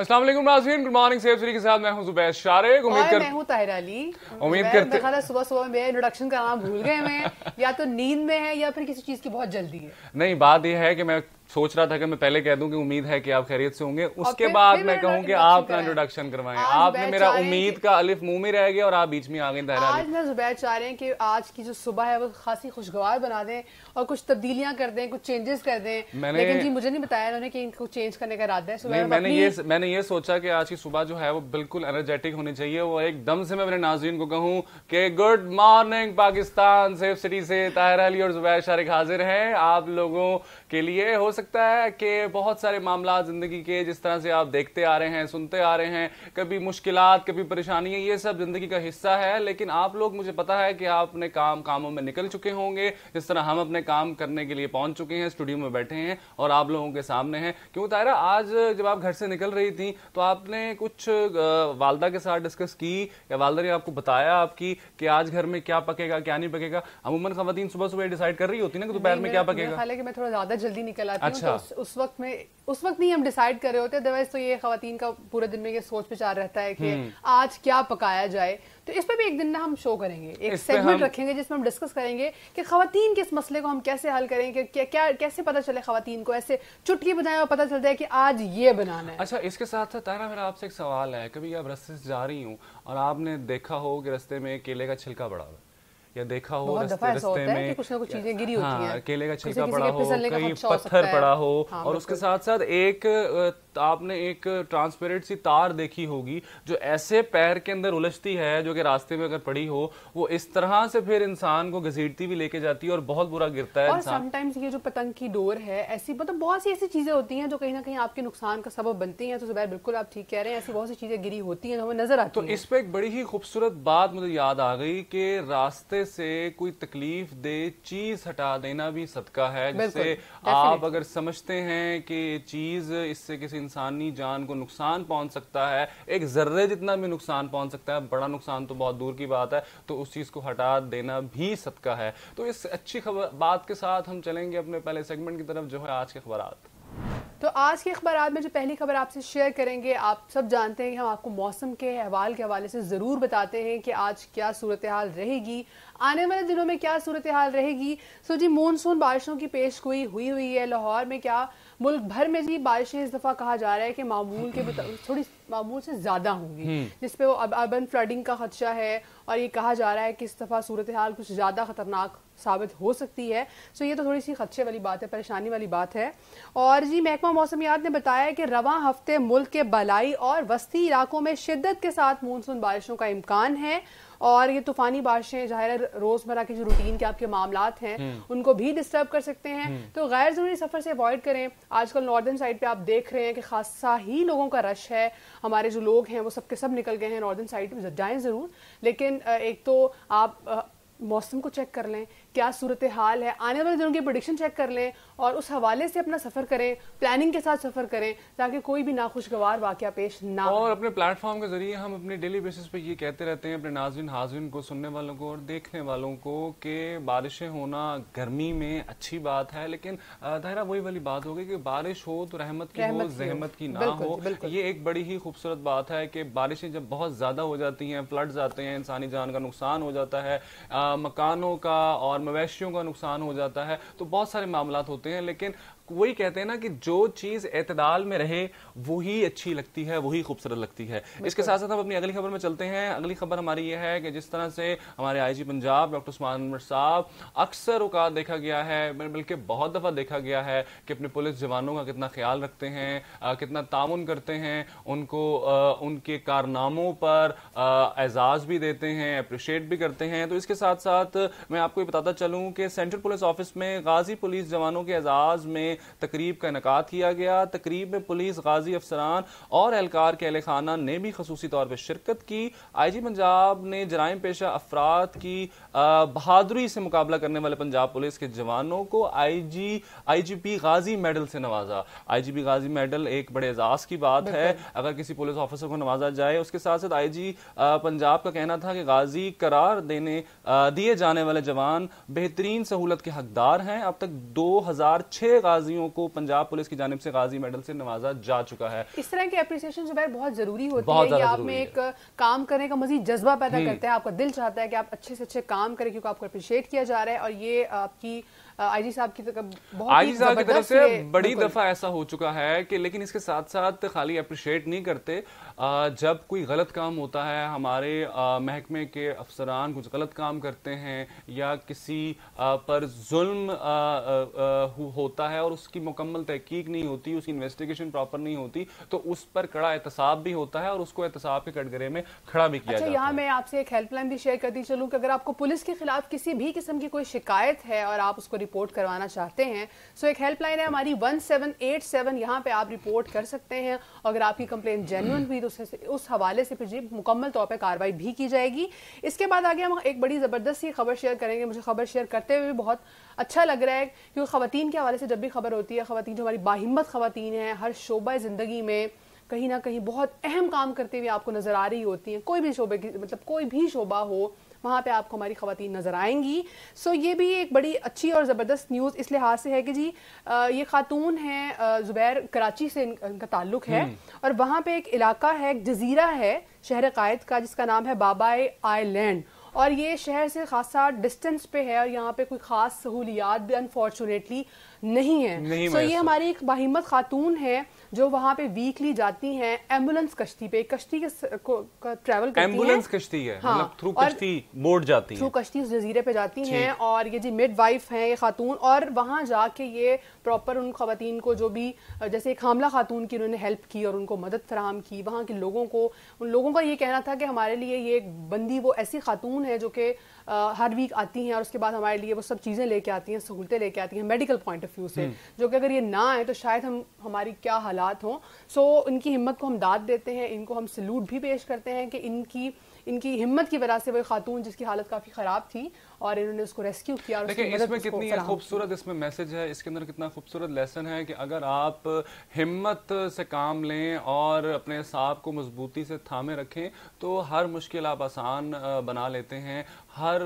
अस्सलाम वालेकुम नाज़रीन गुड मॉर्निंग सेफ के साथ मैं हूं जुबैर शारिक उम्मीद कर मैं हूं ताहिर अली उम्मीद करते हैं मेरा सुबह सुबह में इंट्रोडक्शन का नाम भूल गए मैं या तो नींद में है या फिर किसी चीज की बहुत जल्दी है नहीं बात यह है कि मैं सोच रहा था कि मैं पहले कह दूं कि उम्मीद है कि आप खैरियत से होंगे उसके बाद मैं कहूं कि आप अपना इंट्रोडक्शन करवाएं आपने मेरा उम्मीद का अलिफ मुंह में रह गया और आप बीच में आ गए आज मैं जुबैर चाह रहे हैं कि आज की जो सुबह है वो खासी खुशगवार बना दें और कुछ तब्दीलियां कर दें कुछ चेंजेस कर दें लेकिन जी मुझे नहीं बताया उन्होंने कि इनको चेंज करने का इरादा है सुबह मैंने ये मैंने ये सोचा कि आज की सुबह जो है वो बिल्कुल एनर्जेटिक होनी चाहिए वो एकदम से मैं अपने नाजरीन को कहूँ कि good morning Pakistan safe city से ताहिर अली और जुबैर शारिक हाजिर हैं आप लोगों के लिए हो सकता है कि बहुत सारे मामला ज़िंदगी के जिस तरह से आप देखते आ रहे हैं सुनते आ रहे हैं कभी मुश्किल कभी परेशानियाँ ये सब ज़िंदगी का हिस्सा है लेकिन आप लोग मुझे पता है कि आप अपने काम कामों में निकल चुके होंगे जिस तरह हम अपने अपने काम करने के लिए पहुंच चुके हैं स्टूडियो में बैठे हैं और आप लोगों के सामने हैं क्यों तायरा आज जब आप घर से निकल रही थी तो आपने कुछ वालदा के साथ डिस्कस की या वालदा ने आपको बताया आपकी कि आज घर में क्या पकेगा क्या नहीं पकेगा अमूमन खातन सुबह सुबह डिसाइड कर रही होती ना कि दोपहर में क्या पकेगा हालांकि मैं थोड़ा ज्यादा जल्दी निकल आती अच्छा। तो उस वक्त में उस वक्त नहीं हम डिसाइड कर रहे होते अदरवाइज तो ये खातन का पूरे दिन में ये सोच विचार रहता है कि हम्म। आज क्या पकाया जाए तो इस पर भी एक दिन ना हम शो करेंगे एक सेगमेंट रखेंगे जिसमें हम डिस्कस करेंगे कि खातन के इस मसले को हम कैसे हल करेंगे क्या, क्या कैसे पता चले खातन को ऐसे चुटकी बनाए और पता चल जाए कि आज ये बनाना है अच्छा इसके साथ साथ तारा मेरा आपसे एक सवाल है कभी आप रस्ते से जा रही हूँ और आपने देखा हो कि रस्ते में केले का छिलका बड़ा या देखा हो रास्ते में कुछ ना कुछ चीजें गिरी हाँ, होती हैं केले का छिलका पड़ा हो कहीं पत्थर पड़ा हो हाँ, और उसके साथ साथ एक आपने एक ट्रांसपेरेंट सी तार देखी होगी जो ऐसे पैर के अंदर उलझती है जो कि रास्ते में अगर पड़ी हो वो इस तरह से फिर इंसान को घसीटती भी लेके जाती है और बहुत बुरा गिरता है और समटाइम्स ये जो पतंग की डोर है ऐसी मतलब बहुत सी ऐसी चीजें होती हैं जो कहीं ना कहीं आपके नुकसान का सबब बनती हैं तो जुबैर बिल्कुल आप ठीक कह रहे हैं ऐसी बहुत सी चीजें गिरी होती हैं हमें नजर आती है तो इस पर एक बड़ी ही खूबसूरत बात मुझे याद आ गई कि रास्ते खाने से कोई तकलीफ दे चीज हटा देना भी सदका है जिससे आप अगर समझते हैं कि चीज इससे किसी इंसानी जान को नुकसान पहुंच सकता है एक जर्रे जितना भी नुकसान पहुंच सकता है बड़ा नुकसान तो बहुत दूर की बात है तो उस चीज को हटा देना भी सदका है तो इस अच्छी खबर बात के साथ हम चलेंगे अपने पहले सेगमेंट की तरफ जो है आज के अखबार तो आज की अखबार में जो पहली खबर आपसे शेयर करेंगे आप सब जानते हैं कि हम आपको मौसम के अहवाल के हवाले से ज़रूर बताते हैं कि आज क्या सूरत हाल रहेगी आने वाले दिनों में क्या सूरत हाल रहेगी सो जी मानसून बारिशों की पेश गोई हुई हुई है लाहौर में क्या मुल्क भर में जी बारिशें इस दफ़ा कहा जा रहा है कि मामूल के हम्म। थोड़ी मामूल से ज़्यादा होंगी हम्म। जिसपे वो अब अर्बन फ्लडिंग का खदशा है और ये कहा जा रहा है कि इस दफ़ा सूरत हाल कुछ ज़्यादा ख़तरनाक साबित हो सकती है सो ये तो थोड़ी सी खदशे वाली बात है परेशानी वाली बात है और जी महकमा मौसमियात ने बताया कि रवा हफ्ते मुल्क के बलाई और वस्ती इलाकों में शिद्दत के साथ मानसून बारिशों का इम्कान है और ये तूफानी बारिशें जाहिर रोजमर्रा के जो रूटीन के आपके मामला हैं हम्म। उनको भी डिस्टर्ब कर सकते हैं हम्म। तो गैर जरूरी सफर से अवॉइड करें आजकल नॉर्दर्न साइड पे आप देख रहे हैं कि खासा ही लोगों का रश है हमारे जो लोग हैं वो सबके सब निकल गए हैं नॉर्दर्न साइड जाएं जरूर लेकिन एक तो आप मौसम को चेक कर लें क्या सूरत हाल है आने वाले दिनों की प्रोडिक्शन चेक कर लें और उस हवाले से अपना सफ़र करें प्लानिंग के साथ सफ़र करें ताकि कोई भी नाखुशगवार वाक़ पेश ना और अपने प्लेटफॉर्म के ज़रिए हम अपने डेली बेसिस पे ये कहते रहते हैं अपने नाजिन हाजिन को सुनने वालों को और देखने वालों को कि बारिशें होना गर्मी में अच्छी बात है लेकिन दहरा वही वाली बात होगी कि बारिश हो तो रहमत की रहमत हो जहमत की ना हो ये एक बड़ी ही खूबसूरत बात है कि बारिशें जब बहुत ज़्यादा हो जाती हैं फ्लड्स आते हैं इंसानी जान का नुकसान हो जाता है मकानों का और मवेशियों का नुकसान हो जाता है तो बहुत सारे मामला होते हैं लेकिन वही कहते हैं ना कि जो चीज एतदाल में रहे वही अच्छी लगती है वही खूबसूरत लगती है इसके साथ साथ हम अपनी अगली खबर में चलते हैं अगली खबर हमारी यह है कि जिस तरह से हमारे आईजी पंजाब डॉक्टर उस्मान अमर साहब अक्सर औकात देखा गया है बल्कि बहुत दफ़ा देखा गया है कि अपने पुलिस जवानों का कितना ख्याल रखते हैं आ, कितना ताउन करते हैं उनको आ, उनके कारनामों पर एजाज़ भी देते हैं अप्रिशिएट भी करते हैं तो इसके साथ साथ मैं आपको ये बताता चलूँ कि सेंट्रल पुलिस ऑफिस में गाजी पुलिस जवानों के एजाज़ में तकरीब का इनका किया गया तकरीब में पुलिस गाजी अफसरान और एहलकार के अहल खाना ने भी खसूसी तौर पर शिरकत की आई जी पंजाब ने जराइम पेशा अफराद की बहादुरी से मुकाबला करने वाले पंजाब पुलिस के जवानों को आई जी आई जी पी गाजी मेडल से नवाजा आई जी पी गाजी मेडल एक बड़े एजाज की बात है अगर किसी पुलिस ऑफिसर को नवाजा जाए उसके साथ साथ आई जी पंजाब का कहना था कि गाजी करार देने दिए जाने वाले जवान बेहतरीन सहूलत के हकदार हैं अब तक दो हजार छह गाजी गाजियों को पंजाब पुलिस की जानब से गाजी मेडल से नवाजा जा चुका है इस तरह की अप्रिसिएशन जुबैर बहुत जरूरी होती बहुत है आप में एक काम करने का मजीद जज्बा पैदा हम्म। करते हैं आपका दिल चाहता है कि आप अच्छे से अच्छे काम करें क्योंकि आपको अप्रिशिएट किया जा रहा है और ये आपकी आईजी साहब की बहुत आईजी साहब की तरफ से बड़ी दफा ऐसा हो चुका है कि लेकिन इसके साथ साथ खाली अप्रिशिएट नहीं करते जब कोई गलत काम होता है हमारे महकमे के अफसरान कुछ गलत काम करते हैं या किसी पर जुल्म होता है और उसकी मुकम्मल तहकीक नहीं होती उसकी इन्वेस्टिगेशन प्रॉपर नहीं होती तो उस पर कड़ा एहतसाब भी होता है और उसको एहतसाब के कटघरे में खड़ा भी किया अच्छा, जाता यहाँ मैं आपसे एक हेल्पलाइन भी शेयर करती चलूँ कि अगर आपको पुलिस के खिलाफ किसी भी किस्म की कोई शिकायत है और आप उसको रिपोर्ट करवाना चाहते हैं सो एक हेल्पलाइन है हमारी वन सेवन एट सेवन यहाँ पर आप रिपोर्ट कर सकते हैं अगर आपकी कंप्लेन जेन्यून हुई तो उस हवाले से फिर जी मुकम्मल तौर पर कार्रवाई भी की जाएगी इसके बाद आगे हम एक बड़ी ज़बरदस्त ये खबर शेयर करेंगे मुझे खबर शेयर करते हुए बहुत अच्छा लग रहा है क्योंकि खातन के हवाले से जब भी खबर होती है ख़वान जो हमारी बाहिम्मत खातन हैं हर शोबा ज़िंदगी में कहीं ना कहीं बहुत अहम काम करते हुए आपको नज़र आ रही होती हैं कोई भी शोबे की मतलब कोई भी शोबा हो वहाँ पर आपको हमारी खातन नज़र आएंगी सो ये भी एक बड़ी अच्छी और ज़बरदस्त न्यूज़ इस लिहाज से है कि जी ये खातून है ज़ुबैर कराची से इनका ताल्लुक है हम्म। और वहाँ पर एक इलाका है एक जजीरा है शहर कायद का जिसका नाम है आई आईलैंड और ये शहर से खासा डिस्टेंस पे है और यहाँ पे कोई ख़ास सहूलियात भी अनफॉर्चुनेटली नहीं है सो so ये हमारी एक बाहिमत खातून है जो वहाँ पे वीकली जाती हैं एम्बुलेंस कश्ती पे कश्ती के को, ट्रैवल करती एम्बुलेंस कश्ती है हाँ, मतलब थ्रू कश्ती बोट जाती है थ्रू कश्ती उस जजीरे पे जाती हैं और ये जी मिड वाइफ हैं ये खातून और वहाँ जाके ये प्रॉपर उन खातन को जो भी जैसे एक हमला खातून की उन्होंने हेल्प की और उनको मदद फराहम की वहाँ के लोगों को उन लोगों का ये कहना था कि हमारे लिए ये बंदी वो ऐसी खातून है जो कि हर वीक आती हैं और उसके बाद हमारे लिए वो सब चीज़ें लेके आती हैं सहूलतें लेके आती हैं मेडिकल पॉइंट ऑफ व्यू से हम्म। जो कि अगर ये ना आए तो शायद हम हमारी क्या हालात हों सो इनकी हिम्मत को हम दाद देते हैं इनको हम सलूट भी पेश करते हैं कि इनकी इनकी हिम्मत की वजह से वही खातून जिसकी हालत काफ़ी ख़राब थी और इन्होंने उसको रेस्क्यू किया और इसमें कितनी खूबसूरत इसमें मैसेज है इसके अंदर कितना खूबसूरत लेसन है कि अगर आप हिम्मत से काम लें और अपने साहब को मजबूती से थामे रखें तो हर मुश्किल आप आसान बना लेते हैं हर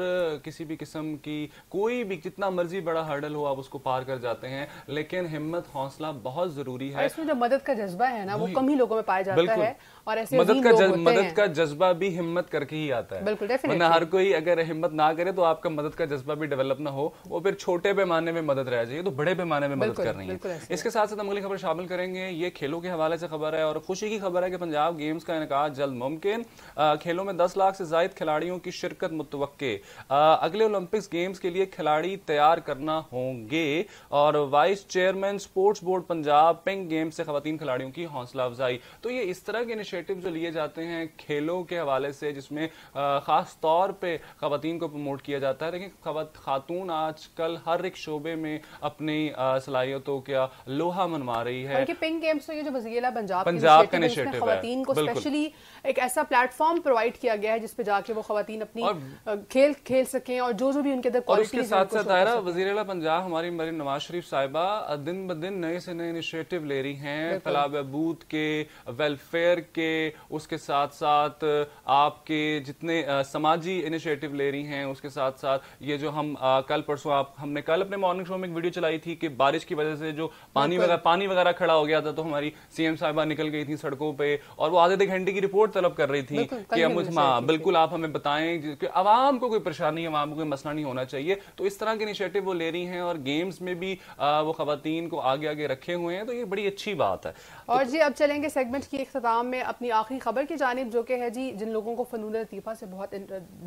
किसी भी किस्म की कोई भी जितना मर्जी बड़ा हर्डल हो आप उसको पार कर जाते हैं लेकिन हिम्मत हौसला बहुत जरूरी है इसमें जो मदद का जज्बा है ना वो कम ही लोगों में पाया जाता है और ऐसे मदद का जज, मदद का जज्बा भी हिम्मत करके ही आता है बिल्कुल वरना हर कोई अगर हिम्मत ना करे तो आपका मदद का जज्बा भी डेवलप ना हो वो फिर छोटे पैमाने में मदद रह जाइए तो बड़े पैमाने में मदद कर रही है इसके साथ साथ हम अगली खबर शामिल करेंगे ये खेलों के हवाले से खबर है और खुशी की खबर है कि पंजाब गेम्स का इनका जल्द मुमकिन खेलों में दस लाख से जायद खिलाड़ियों की शिरकत मुतव ओके अगले ओलंपिक्स गेम्स के लिए खिलाड़ी तैयार करना होंगे और vice chairman sports board Punjab pink games से खातन खिलाड़ियों की हौसला अफजाई तो ये इस तरह के इनिशिएटिव जो लिए जाते हैं खेलों के हवाले से जिसमें ख़ास तौर पर खातन को प्रमोट किया जाता है लेकिन खातून आज कल हर एक शोबे में अपनी सलाहियतों का लोहा मनवा रही है पिंक गेम्स तो ये जो पंजाब पंजाब का इनिशिएटिव को एक ऐसा प्लेटफॉर्म प्रोवाइड किया गया है जिसपे जाके वो खातन अपनी खेल खेल सकें और जो जो भी उनके अंदर उसके साथ साथ दायरा वजी अला पंजाब हमारी मरीन नवाज शरीफ साहिबा दिन ब दिन नए से नए इनिशिएटिव ले रही हैं तालाब बूथ के वेलफेयर के उसके साथ साथ आपके जितने समाजी इनिशिएटिव ले रही हैं उसके साथ साथ ये जो हम आ, कल परसों आप हमने कल अपने मॉर्निंग शो में एक वीडियो चलाई थी कि बारिश की वजह से जो पानी वगैरह पानी वगैरह खड़ा हो गया था तो हमारी सीएम साहिबा निकल गई थी सड़कों पर और वो आधे आधे घंटे की रिपोर्ट तलब कर रही थी कि हम हाँ बिल्कुल आप हमें बताएं क्योंकि आवाम आवाम को कोई परेशानी आवाम को कोई मसला नहीं होना चाहिए तो इस तरह के इनिशिएटिव वो ले रही हैं और गेम्स में भी आ, वो खातन को आगे आगे रखे हुए हैं तो ये बड़ी अच्छी बात है तो और तो, जी अब चलेंगे सेगमेंट की अख्ताम में अपनी आखिरी खबर की जानब जो कि है जी जिन लोगों को फनून लतीफ़ा से बहुत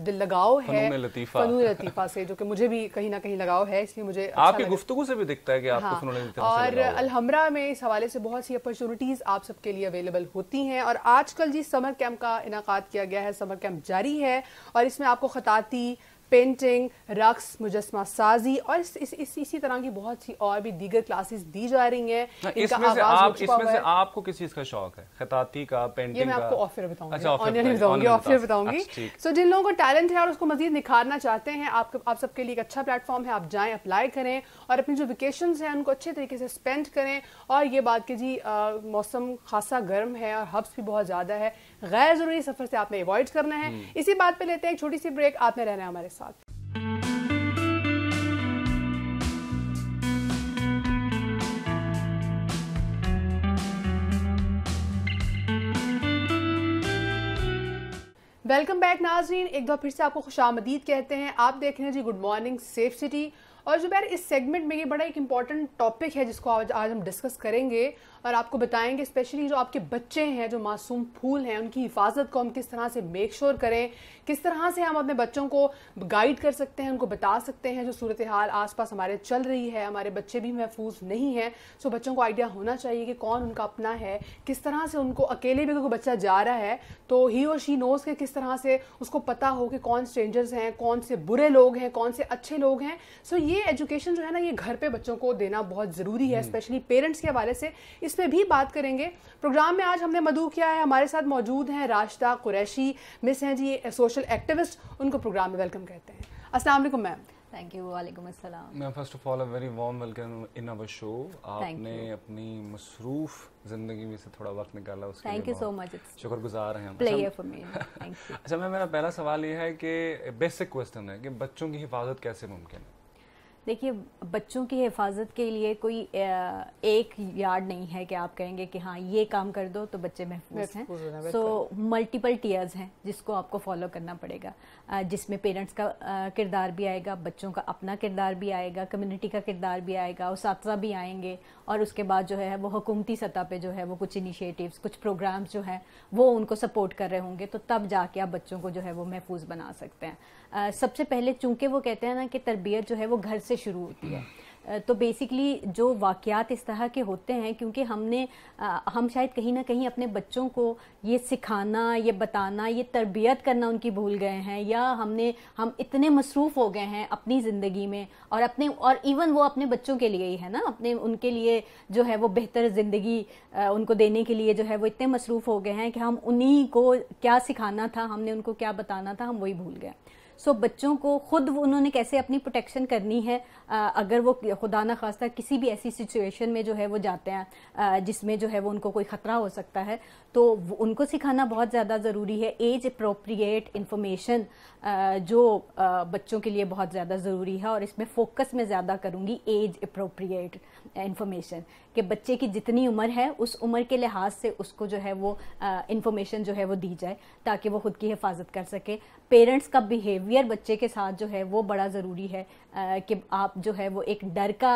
दिल लगाओ है लतीफ़ा फनून लतीफ़ा से जो कि मुझे भी कहीं ना कहीं लगाव है इसलिए मुझे अच्छा आपकी गुफ्तु से भी दिखता है कि आपको हाँ, फनून लतीफ़ा और अलहमरा में इस हवाले से बहुत सी अपॉर्चुनिटीज़ आप सबके लिए अवेलेबल होती हैं और आजकल जी समर कैम्प का इनका किया गया है समर कैम्प जारी है और इसमें आपको खतार खराती पेंटिंग रक्स मुजस्मा साजी और इस, इस, इस, इसी तरह की बहुत सी और भी दीगर क्लासेस दी जा रही हैं इसमें से आप इसमें से आपको किस चीज़ का शौक है खताती का पेंटिंग ये मैं आपको ऑफर बताऊंगी अच्छा, बताऊंगी ऑफर बताऊंगी सो अच्छा, जिन लोगों को टैलेंट है और उसको मजीद निखारना चाहते हैं आप आप सबके लिए एक अच्छा प्लेटफॉर्म है आप जाए अप्लाई करें और अपनी जो वेकेशन है उनको अच्छे तरीके से स्पेंड करें और ये बात कि जी मौसम खासा गर्म है और हब्स भी बहुत ज़्यादा है गैर ज़रूरी सफ़र से आपने अवॉइड करना है हम्म। इसी बात पर लेते हैं एक छोटी सी ब्रेक आपने रहना है हमारे साथ वेलकम बैक नाजरीन एक बार फिर से आपको खुश आमदीद कहते हैं आप देख रहे हैं जी गुड मॉर्निंग सेफ सिटी और जो बैर इस सेगमेंट में ये बड़ा एक इम्पॉर्टेंट टॉपिक है जिसको आज आज हम डिस्कस करेंगे और आपको बताएंगे स्पेशली जो आपके बच्चे हैं जो मासूम फूल हैं उनकी हिफाजत को हम किस तरह से मेक श्योर sure करें किस तरह से हम अपने बच्चों को गाइड कर सकते हैं उनको बता सकते हैं जो सूरत हाल आस पास हमारे चल रही है हमारे बच्चे भी महफूज नहीं हैं सो बच्चों को आइडिया होना चाहिए कि कौन उनका अपना है किस तरह से उनको अकेले भी कोई बच्चा जा रहा है तो ही और शी नोज़ के किस तरह से उसको पता हो कि कौन स्ट्रेंजर्स हैं कौन से बुरे लोग हैं कौन से अच्छे लोग हैं सो ये एजुकेशन जो है ना ये घर पर बच्चों को देना बहुत ज़रूरी है स्पेशली हम्म। पेरेंट्स के हवाले से इस पे भी बात करेंगे प्रोग्राम में आज हमने मधु किया है हमारे साथ मौजूद हैं राशदा कुरैशी मिस हैं जी सोशल एक्टिविस्ट उनको प्रोग्राम में वेलकम कहते हैं अस्सलाम वालेकुम मैम थैंक यू वालेकुम अस्सलाम ma'am first of all a very warm welcome in our show आपने अपनी मसरूफ जिंदगी में से थोड़ा वक्त निकाला उसके थैंक यू सो मच शुक्रगुजार हैं हम player for me thank you अच्छा मैम अच्छा, मेरा पहला सवाल ये है कि बेसिक क्वेश्चन है कि बच्चों की हिफाजत कैसे मुमकिन है देखिए बच्चों की हिफाजत के लिए कोई एक यार्ड नहीं है कि आप कहेंगे कि हाँ ये काम कर दो तो बच्चे महफूज हैं सो मल्टीपल टीयर्स हैं जिसको आपको फॉलो करना पड़ेगा जिसमें पेरेंट्स का किरदार भी आएगा बच्चों का अपना किरदार भी आएगा कम्युनिटी का किरदार भी आएगा उस भी आएंगे और उसके बाद जो है वो हुकूमती सतह पर जो है वो कुछ इनिशिएटिव्स कुछ प्रोग्राम्स जो हैं वो उनको सपोर्ट कर रहे होंगे तो तब जाके आप बच्चों को जो है वो महफूज बना सकते हैं सबसे पहले चूंकि वो कहते हैं ना कि तरबियत जो है वो घर से शुरू होती है तो बेसिकली जो वाक़ात इस तरह के होते हैं क्योंकि हमने आ, हम शायद कहीं ना कहीं अपने बच्चों को ये सिखाना ये बताना ये तरबियत करना उनकी भूल गए हैं या हमने हम इतने मसरूफ़ हो गए हैं अपनी ज़िंदगी में और अपने और इवन वो अपने बच्चों के लिए ही है ना अपने उनके लिए जो है वो बेहतर ज़िंदगी उनको देने के लिए जो है वो इतने मसरूफ़ हो गए हैं कि हम उन्हीं को क्या सिखाना था हमने उनको क्या बताना था हम वही भूल गए सो बच्चों को खुद उन्होंने कैसे अपनी प्रोटेक्शन करनी है अगर वो खुदा ना खास्ता किसी भी ऐसी सिचुएशन में जो है वो जाते हैं जिसमें जो है वो उनको कोई ख़तरा हो सकता है तो उनको सिखाना बहुत ज़्यादा ज़रूरी है एज अप्रोप्रिएट इन्फॉर्मेशन जो बच्चों के लिए बहुत ज़्यादा ज़रूरी है और इसमें फोकस मैं ज़्यादा करूँगी एज अप्रोप्रिएट इन्फॉर्मेशन कि बच्चे की जितनी उम्र है उस उम्र के लिहाज से उसको जो है वो इन्फॉर्मेशन जो है वो दी जाए ताकि वो खुद की हिफाजत कर सके पेरेंट्स का बिहेवियर बच्चे के साथ जो है वो बड़ा ज़रूरी है कि आप जो है वो एक डर का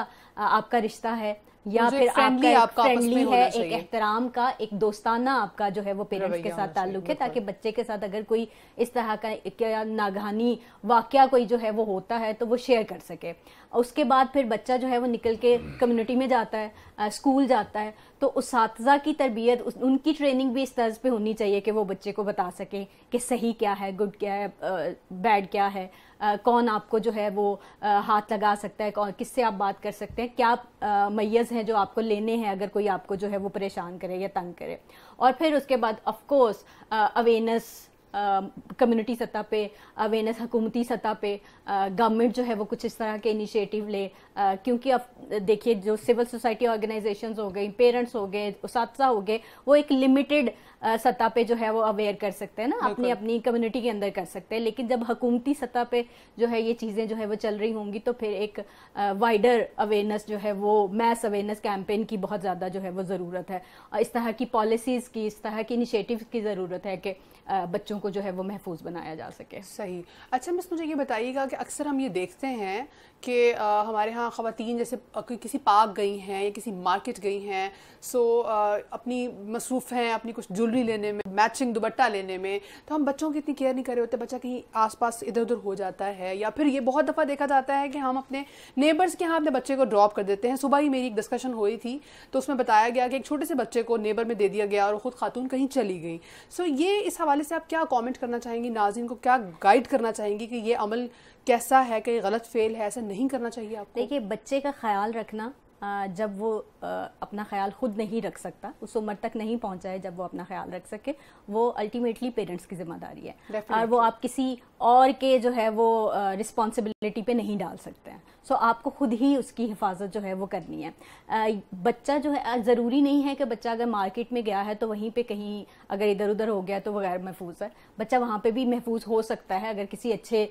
आपका रिश्ता है या फिर आपका आपका फ्रेंडली है एक एहतराम का एक दोस्ताना आपका जो है वो पेरेंट्स के साथ ताल्लुक है ताकि बच्चे के साथ अगर कोई इस तरह का नागहानी वाक्य कोई जो है वो होता है तो वो शेयर कर सके उसके बाद फिर बच्चा जो है वो निकल के कम्युनिटी में जाता है स्कूल जाता है तो उस की तरबियत उनकी ट्रेनिंग भी इस तर्ज पे होनी चाहिए कि वो बच्चे को बता सकें कि सही क्या है गुड क्या है बैड क्या है कौन आपको जो है वो हाथ लगा सकता है कौन किससे आप बात कर सकते हैं क्या मैयज़ हैं जो आपको लेने हैं अगर कोई आपको जो है वो परेशान करे या तंग करे और फिर उसके बाद ऑफ कोर्स अवेयरनेस कम्युनिटी सतह पे अवेयरनेस हुकूमती सतह पे गवर्नमेंट जो है वो कुछ इस तरह के इनिशिएटिव ले क्योंकि अब देखिए जो सिविल सोसाइटी ऑर्गेनाइजेशंस हो गई पेरेंट्स हो गए उस हो गए वो एक लिमिटेड सतह पे जो है वो अवेयर कर सकते हैं ना अपनी अपनी कम्युनिटी के अंदर कर सकते हैं लेकिन जब हकूमती सतह पे जो है ये चीज़ें जो है वो चल रही होंगी तो फिर एक वाइडर अवेयरनेस जो है वो मैस अवेयरनेस कैंपेन की बहुत ज़्यादा जो है वो ज़रूरत है और इस तरह की पॉलिसीज़ की इस तरह की इनिशिएटिव की ज़रूरत है कि बच्चों को जो है वो महफूज बनाया जा सके सही अच्छा मिस मुझे ये बताइएगा कि अक्सर हम ये देखते हैं कि हमारे यहाँ ख़वातीन जैसे किसी पार्क गई हैं या किसी मार्केट गई हैं सो so, uh, अपनी मसरूफ़ हैं अपनी कुछ ज्वेलरी लेने में मैचिंग दुबट्टा लेने में तो हम बच्चों की इतनी केयर नहीं कर रहे होते बच्चा कहीं आसपास इधर उधर हो जाता है या फिर ये बहुत दफ़ा देखा जाता है कि हम अपने नेबर्स के यहाँ अपने बच्चे को ड्रॉप कर देते हैं सुबह ही मेरी एक डिस्कशन हुई थी तो उसमें बताया गया कि एक छोटे से बच्चे को नेबर में दे दिया गया और ख़ुद खातून कहीं चली गई सो so, ये इस हवाले से आप क्या कॉमेंट करना चाहेंगी नाजिन को क्या गाइड करना चाहेंगी कि ये अमल कैसा है कहीं गलत फेल है ऐसा नहीं करना चाहिए आपको देखिए बच्चे का ख्याल रखना जब वो अपना ख्याल खुद नहीं रख सकता उस उम्र तक नहीं पहुंचा है जब वो अपना ख्याल रख सके वो अल्टीमेटली पेरेंट्स की जिम्मेदारी है और वो आप किसी और के जो है वो रिस्पॉन्सिबिलिटी पे नहीं डाल सकते हैं सो so, आपको खुद ही उसकी हिफाजत जो है वो करनी है बच्चा जो है ज़रूरी नहीं है कि बच्चा अगर मार्केट में गया है तो वहीं पे कहीं अगर इधर उधर हो गया तो वह गैर महफूज है बच्चा वहाँ पे भी महफूज हो सकता है अगर किसी अच्छे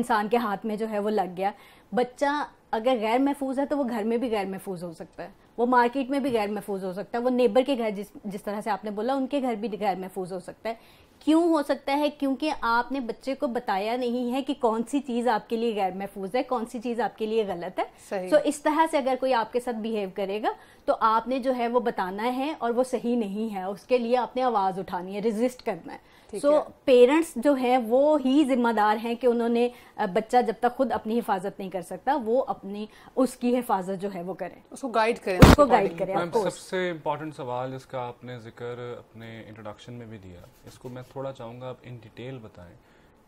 इंसान के हाथ में जो है वो लग गया बच्चा अगर गैर महफूज है तो वो घर में भी गैर महफूज हो सकता है वो मार्केट में भी गैर महफूज हो सकता है वो नेबर के घर जिस जिस तरह से आपने बोला उनके घर भी गैर महफूज हो सकता है क्यों हो सकता है क्योंकि आपने बच्चे को बताया नहीं है कि कौन सी चीज़ आपके लिए गैर महफूज है कौन सी चीज़ आपके लिए गलत है सो so, इस तरह से अगर कोई आपके साथ बिहेव करेगा तो आपने जो है वो बताना है और वो सही नहीं है उसके लिए आपने आवाज़ उठानी है रिजिस्ट करना है सो पेरेंट्स जो हैं वो ही जिम्मेदार हैं कि उन्होंने बच्चा जब तक खुद अपनी हिफाजत नहीं कर सकता वो अपनी उसकी हिफाजत जो है वो करें उसको गाइड करें उसको गाइड करें सबसे इम्पोर्टेंट सवाल इसका आपने जिक्र अपने इंट्रोडक्शन में भी दिया इसको मैं थोड़ा चाहूँगा आप इन डिटेल बताएं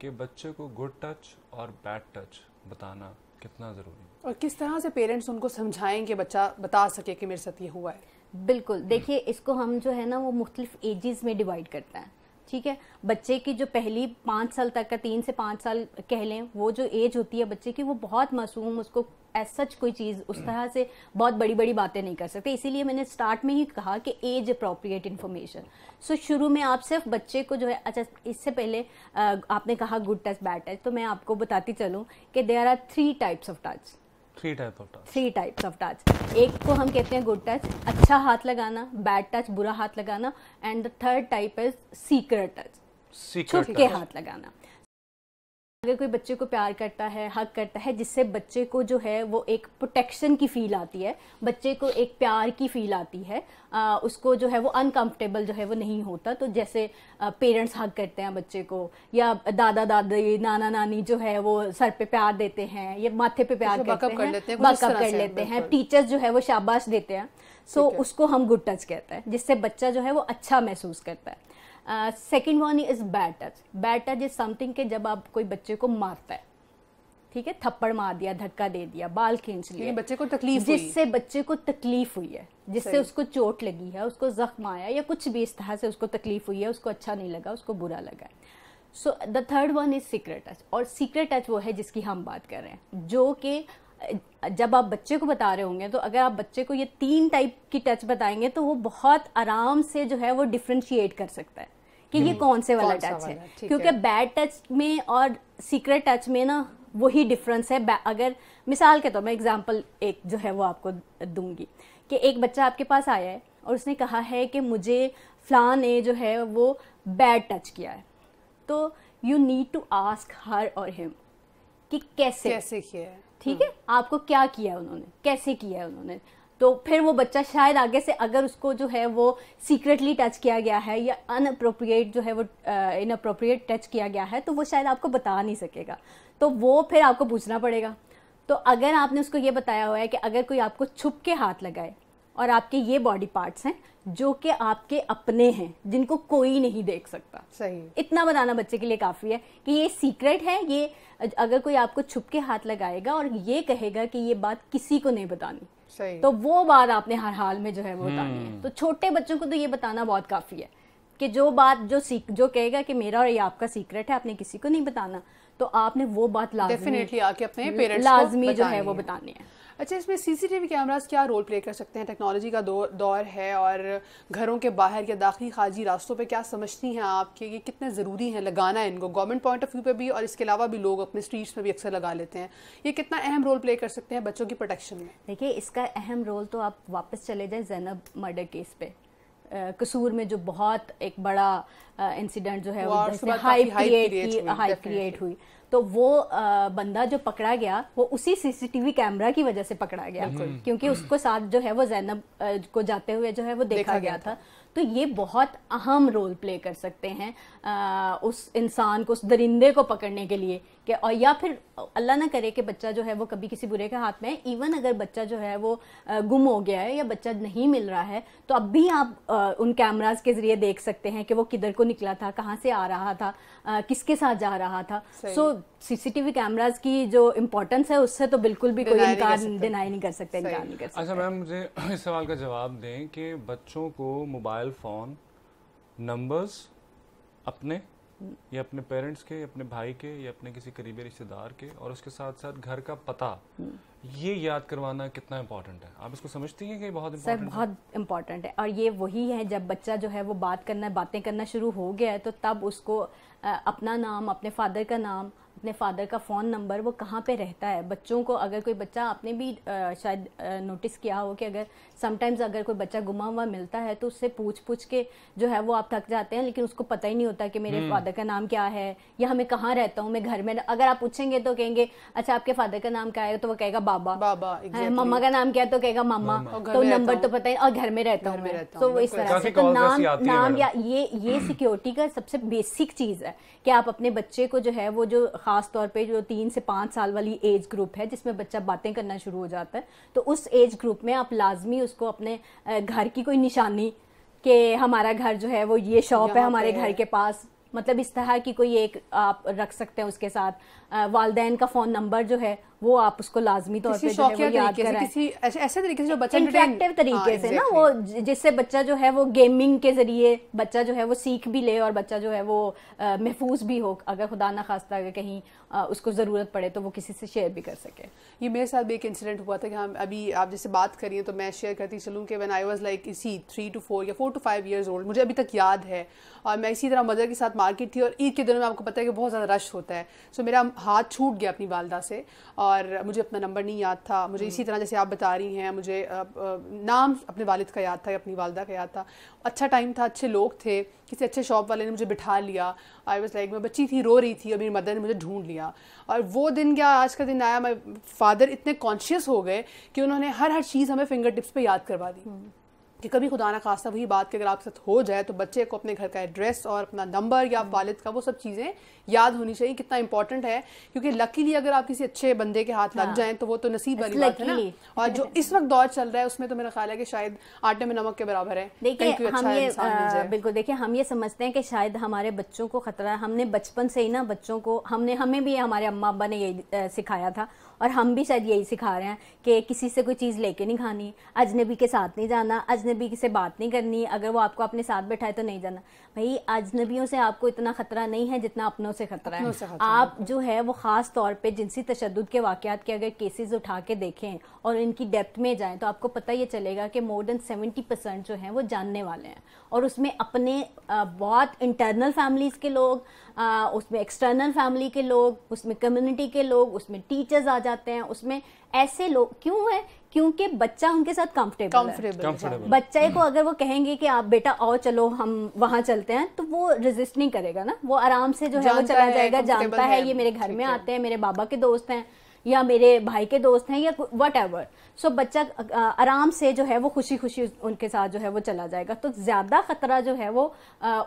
कि बच्चे को गुड टच और बैड टच बताना कितना ज़रूरी है और किस तरह से पेरेंट्स उनको समझाएं कि बच्चा बता सके कि मेरे साथ ये हुआ है बिल्कुल देखिए इसको हम जो है ना वो मुख्तलिफ एजेस में डिवाइड करते हैं ठीक है बच्चे की जो पहली पाँच साल तक का तीन से पाँच साल कह लें वो जो एज होती है बच्चे की वो बहुत मासूम उसको एज सच कोई चीज़ उस हम्म। तरह से बहुत बड़ी बड़ी बातें नहीं कर सकते इसीलिए मैंने स्टार्ट में ही कहा कि एज अप्रोप्रिएट इन्फॉर्मेशन सो शुरू में आप सिर्फ बच्चे को जो है अच्छा इससे पहले आपने कहा गुड टच बैड टच तो मैं आपको बताती चलूँ कि there are three types of touch three type of touch three types of touch एक को हम कहते हैं गुड टच अच्छा हाथ लगाना बैड टच बुरा हाथ लगाना and the third type is secret touch छुप के हाथ लगाना अगर कोई बच्चे को प्यार करता है हक करता है जिससे बच्चे को जो है वो एक प्रोटेक्शन की फील आती है बच्चे को एक प्यार की फील आती है आ, उसको जो है वो अनकंफर्टेबल जो है वो नहीं होता तो जैसे पेरेंट्स हक करते हैं बच्चे को या दादा दादी नाना नानी जो है वो सर पे प्यार देते हैं या माथे पे प्यार करते हैं कर हैं बकअप कर लेते हैं टीचर्स जो है वो शाबाश देते हैं सो उसको हम गुड टच कहते हैं जिससे बच्चा जो है वो अच्छा महसूस करता है second one is bad touch bad touch is something के जब आप कोई बच्चे को मारता है ठीक है थप्पड़ मार दिया धक्का दे दिया बाल खींच लिया बच्चे को तकलीफ जिससे बच्चे को तकलीफ हुई है जिससे उसको चोट लगी है उसको जख्म आया या कुछ भी इस तरह से उसको तकलीफ हुई है उसको अच्छा नहीं लगा उसको बुरा लगा है so the third one is secret touch और सीक्रेट टच वो है जिसकी हम बात कर रहे हैं जो कि जब आप बच्चे को बता रहे होंगे तो अगर आप बच्चे को ये तीन टाइप की टच बताएंगे तो वो बहुत आराम से जो है वो डिफ्रेंशिएट कर सकता है कि ये हम्म। कौन से वाला टच है क्योंकि बैड टच में और सीक्रेट टच में ना वही डिफरेंस है अगर मिसाल के तौर तो, मैं एग्जाम्पल एक जो है वो आपको दूंगी कि एक बच्चा आपके पास आया है और उसने कहा है कि मुझे फ्ला ने जो है वो बैड टच किया है तो you need to ask her और हिम कि कैसे कैसे किया है ठीक हम्म। है आपको क्या किया उन्होंने कैसे किया है उन्होंने तो फिर वो बच्चा शायद आगे से अगर उसको जो है वो सीक्रेटली टच किया गया है या अनअप्रोप्रिएट जो है वो इन अप्रोप्रिएट टच किया गया है तो वो शायद आपको बता नहीं सकेगा तो वो फिर आपको पूछना पड़ेगा तो अगर आपने उसको ये बताया हुआ है कि अगर कोई आपको छुप के हाथ लगाए और आपके ये बॉडी पार्ट्स हैं जो कि आपके अपने हैं जिनको कोई नहीं देख सकता सही इतना बताना बच्चे के लिए काफ़ी है कि ये सीक्रेट है ये अगर कोई आपको छुप के हाथ लगाएगा और ये कहेगा कि ये बात किसी को नहीं बतानी सही तो वो बात आपने हर हाल में जो है वो बतानी है हम्म। तो छोटे बच्चों को तो ये बताना बहुत काफ़ी है कि जो बात जो सीख जो कहेगा कि मेरा और ये आपका सीक्रेट है आपने किसी को नहीं बताना तो आपने वो बात डेफिनेटली आके अपने पेरेंट्स लाजमी जो है वो बतानी है अच्छा इसमें सीसीटीवी कैमरास क्या रोल प्ले कर सकते हैं टेक्नोलॉजी का दौर दौर है और घरों के बाहर या दाखिली खाजी रास्तों पे क्या समझती हैं आप कि ये कितने ज़रूरी हैं लगाना है इनको गवर्नमेंट पॉइंट ऑफ व्यू पे भी और इसके अलावा भी लोग अपने स्ट्रीट्स में भी अक्सर लगा लेते हैं ये कितना अहम रोल प्ले कर सकते हैं बच्चों की प्रोटेक्शन में देखिए इसका अहम रोल तो आप वापस चले जाए जैनब मर्डर केस पर कसूर में जो बहुत एक बड़ा इंसिडेंट जो है वो हाइप क्रिएट हाई क्रिएट हुई तो वो आ, बंदा जो पकड़ा गया वो उसी सीसीटीवी कैमरा की वजह से पकड़ा गया हम्म। क्योंकि हम्म। उसको साथ जो है वो जैनब को जाते हुए जो है वो देखा, देखा गया, गया था।, था तो ये बहुत अहम रोल प्ले कर सकते हैं आ, उस इंसान को उस दरिंदे को पकड़ने के लिए कि और या फिर अल्लाह ना करे कि बच्चा जो है वो कभी किसी बुरे के हाथ में इवन अगर बच्चा जो है वो गुम हो गया है या बच्चा नहीं मिल रहा है तो अब भी आप उन कैमराज के ज़रिए देख सकते हैं कि वो किधर को निकला था कहाँ से आ रहा था किसके साथ जा रहा था सो सीसीटीवी कैमराज की जो इम्पोर्टेंस है उससे तो बिल्कुल भी कोई इनकार डिनाई नहीं कर सकते इनकार नहीं कर अच्छा, सकते अच्छा मैम मुझे इस सवाल का जवाब दें कि बच्चों को मोबाइल फ़ोन नंबर्स अपने ये अपने पेरेंट्स के अपने भाई के या अपने किसी करीबी रिश्तेदार के और उसके साथ साथ घर का पता ये याद करवाना कितना इम्पोर्टेंट है आप इसको समझती हैं कि बहुत सर बहुत इम्पोर्टेंट है और ये वही है जब बच्चा जो है वो बात करना बातें करना शुरू हो गया है तो तब उसको अपना नाम अपने फादर का नाम अपने फादर का फ़ोन नंबर वो कहाँ पे रहता है बच्चों को अगर कोई बच्चा आपने भी आ, शायद नोटिस किया हो कि अगर समटाइम्स अगर कोई बच्चा गुमा हुआ मिलता है तो उससे पूछ पूछ के जो है वो आप थक जाते हैं लेकिन उसको पता ही नहीं होता कि मेरे हम्म। फादर का नाम क्या है या मैं कहाँ रहता हूँ मैं घर में अगर आप पूछेंगे तो कहेंगे अच्छा आपके फादर का नाम क्या है तो वो कहेगा बाबा बाबा मम्मा का नाम क्या है तो कहेगा मामा तो नंबर तो पता ही और घर में रहता हूँ तो इस तरह से तो नाम नाम या ये ये सिक्योरिटी का सबसे बेसिक चीज़ है कि आप अपने बच्चे को जो है वो जो खास तौर पे जो तीन से पाँच साल वाली एज ग्रुप है जिसमें बच्चा बातें करना शुरू हो जाता है तो उस एज ग्रुप में आप लाजमी उसको अपने घर की कोई निशानी के हमारा घर जो है वो ये शॉप है हमारे घर के पास मतलब इस तरह की कोई एक आप रख सकते हैं उसके साथ वालदेन का फ़ोन नंबर जो है वो आप उसको लाजमी तौर पर जो ऐसे तरीके से जो बच्चा तरीके हाँ, से ना वो जिससे बच्चा जो है वो गेमिंग के जरिए बच्चा जो है वो सीख भी ले और बच्चा जो है वो महफूज भी हो अगर खुदा ना खास्ता अगर कहीं उसको ज़रूरत पड़े तो वो किसी से शेयर भी कर सके ये मेरे साथ भी एक इंसिडेंट हुआ था कि हम अभी आप जैसे बात करिए तो मैं शेयर करती चलूँ कि वन आई वॉज लाइक इसी थ्री टू फोर या four two five years old मुझे अभी तक याद है और मैं इसी तरह मदर के साथ मार्केट थी और ईद के दिनों में आपको पता है कि बहुत ज़्यादा रश होता है सो मेरा हाथ छूट गया अपनी वालदा से और और मुझे अपना नंबर नहीं याद था मुझे हम्म। इसी तरह जैसे आप बता रही हैं मुझे नाम अपने वालिद का याद था अपनी वालदा का याद था अच्छा टाइम था अच्छे लोग थे किसी अच्छे शॉप वाले ने मुझे बिठा लिया आई वॉज लाइक मैं बच्ची थी रो रही थी और मेरी मदर ने मुझे ढूंढ लिया और वो दिन क्या आज का दिन आया मैं फादर इतने कॉन्शियस हो गए कि उन्होंने हर हर चीज़ हमें फिंगर टिप्स पर याद करवा दी हम्म। कि कभी खुदा ना खासा वही बात कि अगर आपके साथ हो जाए तो बच्चे को अपने घर का एड्रेस और अपना नंबर या वालिद का वो सब चीज़ें याद होनी चाहिए कितना इंपॉर्टेंट है क्योंकि लकीली अगर आप किसी अच्छे बंदे के हाथ लग हाँ। जाएं तो वो तो नसीब बन बात है ना और जो इस वक्त दौर चल रहा है उसमें तो मेरा ख्याल है कि शायद आटे में नमक के बराबर है देखिए अच्छा बिल्कुल देखिए हम ये समझते हैं कि शायद हमारे बच्चों को खतरा है हमने बचपन से ही ना बच्चों को हमने हमें भी हमारे अम्मा अब्बा ने यही सिखाया था और हम भी शायद यही सिखा रहे हैं कि किसी से कोई चीज़ लेके नहीं खानी अजनबी के साथ नहीं जाना अजनबी से बात नहीं करनी अगर वो आपको अपने साथ बैठाए तो नहीं जाना भाई अजनबियों से आपको इतना खतरा नहीं है जितना अपनों से खतरा है से आप जो है वो ख़ास तौर पर जिनसी तशद के वाक़ात के अगर केसेज उठा के देखें और इनकी डेप्थ में जाएँ तो आपको पता ये चलेगा कि मोर देन सेवेंटी परसेंट जो हैं वो जानने वाले हैं और उसमें अपने बहुत इंटरनल फैमिलीज़ के लोग आ, उसमें एक्सटर्नल फैमिली के लोग उसमें कम्युनिटी के लोग उसमें टीचर्स आ जाते हैं उसमें ऐसे लोग क्यों है क्योंकि बच्चा उनके साथ कंफर्टेबल बच्चे को hmm. अगर वो कहेंगे कि आप बेटा आओ चलो हम वहां चलते हैं तो वो रेजिस्ट नहीं करेगा ना वो आराम से जो है वो चला जाएगा जानता है ये मेरे घर में आते हैं मेरे बाबा के दोस्त हैं या मेरे भाई के दोस्त हैं या वट एवर सो बच्चा आराम से जो है वो खुशी खुशी उनके साथ जो है वो चला जाएगा तो ज़्यादा खतरा जो है वो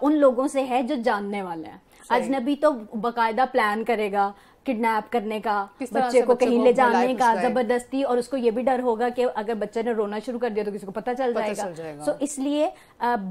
उन लोगों से है जो जानने वाले हैं अजनबी तो बाकायदा प्लान करेगा किडनैप करने का बच्चे को कहीं ले जाने का जबरदस्ती और उसको ये भी डर होगा कि अगर बच्चे ने रोना शुरू कर दिया तो किसी को पता चल पता जाएगा सो so, इसलिए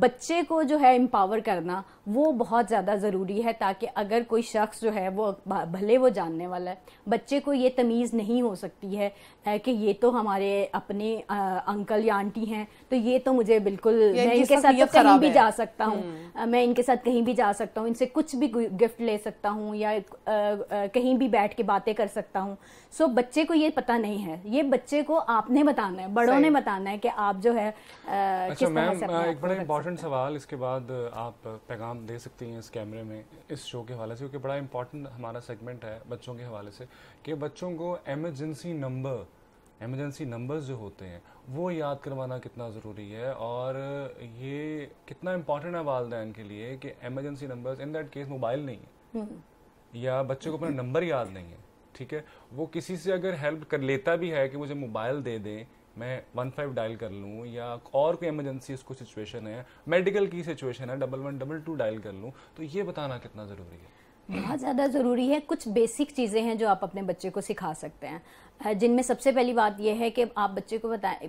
बच्चे को जो है एम्पावर करना वो बहुत ज़्यादा ज़रूरी है ताकि अगर कोई शख्स जो है वो भले वो जानने वाला है बच्चे को ये तमीज़ नहीं हो सकती है कि ये तो हमारे अपने अंकल या आंटी हैं तो ये तो मुझे बिल्कुल मैं इनके साथ तो कहीं भी जा सकता हूँ हम्म। मैं इनके साथ कहीं भी जा सकता हूँ इनसे कुछ भी गिफ्ट ले सकता हूँ या कहीं भी बैठ के बातें कर सकता हूँ सो so, बच्चे को ये पता नहीं है ये बच्चे को आपने बताना है बड़ों ने बताना है कि आप जो है आ, अच्छा, मैम एक बड़ा इम्पोर्टेंट सवाल इसके बाद आप पैगाम दे सकती हैं इस कैमरे में इस शो के हवाले से क्योंकि बड़ा इम्पोर्टेंट हमारा सेगमेंट है बच्चों के हवाले से कि बच्चों को एमरजेंसी नंबर एमरजेंसी नंबर्स जो होते हैं वो याद करवाना कितना ज़रूरी है और ये कितना इम्पोर्टेंट है वालदेन के लिए कि emergency numbers in that case mobile नहीं है हम्म। या बच्चे को अपना नंबर याद नहीं है ठीक है वो किसी से अगर हेल्प कर लेता भी है कि मुझे मोबाइल दे दें मैं वन फाइव डायल कर लूँ या और कोई इमरजेंसी उसको सिचुएशन है मेडिकल की सिचुएशन है double one double two dial कर लूँ तो ये बताना कितना ज़रूरी है बहुत ज़्यादा ज़रूरी है कुछ बेसिक चीज़ें हैं जो आप अपने बच्चे को सिखा सकते हैं जिनमें सबसे पहली बात यह है कि आप बच्चे को बताएं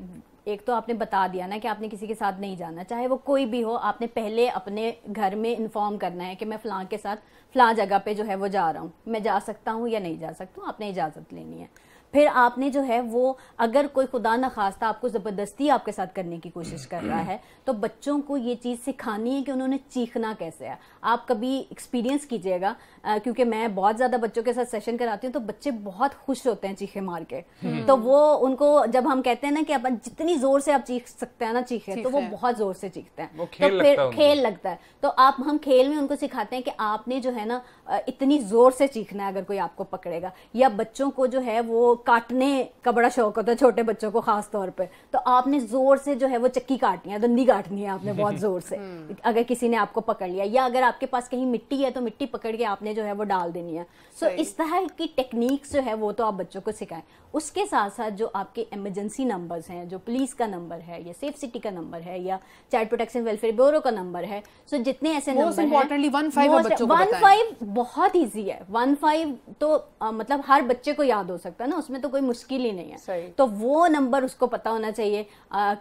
एक तो आपने बता दिया ना कि आपने किसी के साथ नहीं जाना चाहे वो कोई भी हो आपने पहले अपने घर में इन्फॉर्म करना है कि मैं फ्लां के साथ फ्लां जगह पे जो है वो जा रहा हूँ मैं जा सकता हूँ या नहीं जा सकता हूँ आपने इजाज़त लेनी है फिर आपने जो है वो अगर कोई खुदा ना खास्ता आपको ज़बरदस्ती आपके साथ करने की कोशिश कर रहा है तो बच्चों को ये चीज़ सिखानी है कि उन्होंने चीखना कैसे है आप कभी एक्सपीरियंस कीजिएगा क्योंकि मैं बहुत ज़्यादा बच्चों के साथ सेशन कराती हूँ तो बच्चे बहुत खुश होते हैं चीखे मार के हम्म। तो वो उनको जब हम कहते हैं ना कि अपन जितनी ज़ोर से आप चीख सकते हैं ना चीखे तो वो बहुत ज़ोर से चीखते हैं तो फिर खेल लगता है तो आप हम खेल में उनको सिखाते हैं कि आपने जो है ना इतनी ज़ोर से चीखना है अगर कोई आपको पकड़ेगा या बच्चों को जो है वो काटने का बड़ा शौक होता है छोटे बच्चों को खास तौर पे तो आपने जोर से जो है वो चक्की काटनी है धुंधी काटनी है आपने बहुत जोर से हम्म। अगर किसी ने आपको पकड़ लिया या अगर आपके पास कहीं मिट्टी है तो मिट्टी पकड़ के आपने जो है वो डाल देनी है सो इस तरह की टेक्निक्स जो है वो तो आप बच्चों को सिखाएं उसके साथ साथ जो आपके इमरजेंसी नंबर्स हैं जो पुलिस का नंबर है या सेफ सिटी का नंबर है या चाइल्ड प्रोटेक्शन वेलफेयर ब्यूरो का नंबर है सो जितने ऐसे नंबर वन फाइव बहुत ईजी है वन फाइव तो मतलब हर बच्चे को याद हो सकता है ना उसमें उसमें तो कोई मुश्किल ही नहीं है तो वो नंबर उसको पता होना चाहिए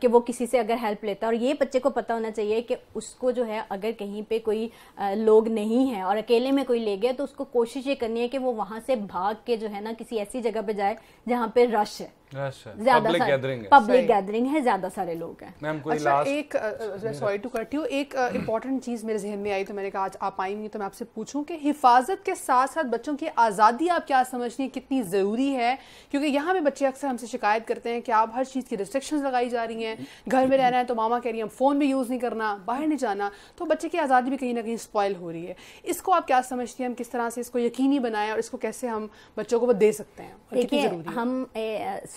कि वो किसी से अगर हेल्प लेता है और ये बच्चे को पता होना चाहिए कि उसको जो है अगर कहीं पे कोई लोग नहीं है और अकेले में कोई ले गया तो उसको कोशिश ये करनी है कि वो वहाँ से भाग के जो है ना किसी ऐसी जगह पे जाए जहाँ पे रश है अच्छा। ज्यादा पब्लिक गैदरिंग है ज्यादा सारे लोग हैं अच्छा, एक सॉरी टू कट यू एक इम्पॉर्टेंट चीज मेरे जहन में आई तो मैंने कहा आज आप आएंगी तो मैं आपसे पूछूं कि हिफाजत के साथ साथ बच्चों की आज़ादी आप क्या समझती है कितनी ज़रूरी है क्योंकि यहाँ पे बच्चे अक्सर हमसे शिकायत करते हैं कि आप हर चीज़ की रिस्ट्रिक्शन लगाई जा रही हैं घर में रहना है तो मामा कह रही है हम फ़ोन भी यूज़ नहीं करना बाहर नहीं जाना तो बच्चे की आज़ादी भी कहीं ना कहीं स्पॉयल हो रही है इसको आप क्या समझती हैं हम किस तरह से इसको यकीनी बनाएं और इसको कैसे हम बच्चों को वो दे सकते हैं हम